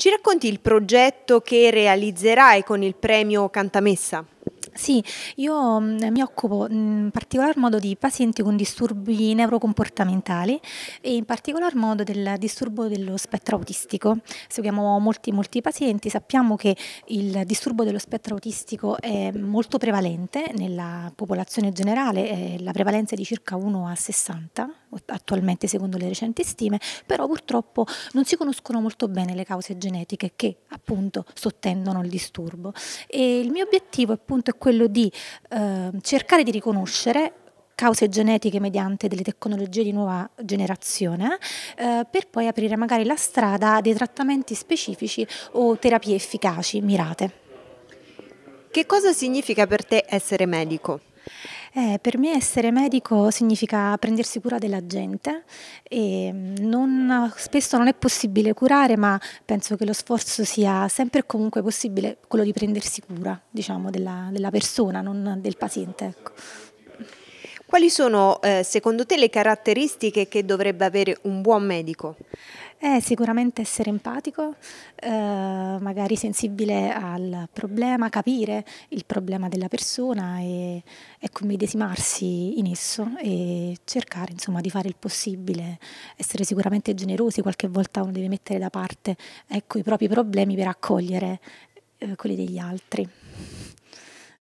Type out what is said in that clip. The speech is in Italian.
Ci racconti il progetto che realizzerai con il premio Cantamessa? Sì, io mm, mi occupo mm, in particolar modo di pazienti con disturbi neurocomportamentali e in particolar modo del disturbo dello spettro autistico. Seguiamo molti, molti pazienti, sappiamo che il disturbo dello spettro autistico è molto prevalente nella popolazione generale, la prevalenza è di circa 1 a 60 attualmente secondo le recenti stime, però purtroppo non si conoscono molto bene le cause genetiche che appunto sottendono il disturbo. E il mio obiettivo appunto è quello quello di eh, cercare di riconoscere cause genetiche mediante delle tecnologie di nuova generazione, eh, per poi aprire magari la strada a dei trattamenti specifici o terapie efficaci, mirate. Che cosa significa per te essere medico? Eh, per me essere medico significa prendersi cura della gente e mm, non, spesso non è possibile curare, ma penso che lo sforzo sia sempre e comunque possibile quello di prendersi cura, diciamo, della, della persona, non del paziente. Ecco. Quali sono eh, secondo te le caratteristiche che dovrebbe avere un buon medico? Eh, sicuramente essere empatico, eh, magari sensibile al problema, capire il problema della persona e, e commedesimarsi in esso e cercare insomma, di fare il possibile, essere sicuramente generosi, qualche volta uno deve mettere da parte ecco, i propri problemi per accogliere eh, quelli degli altri.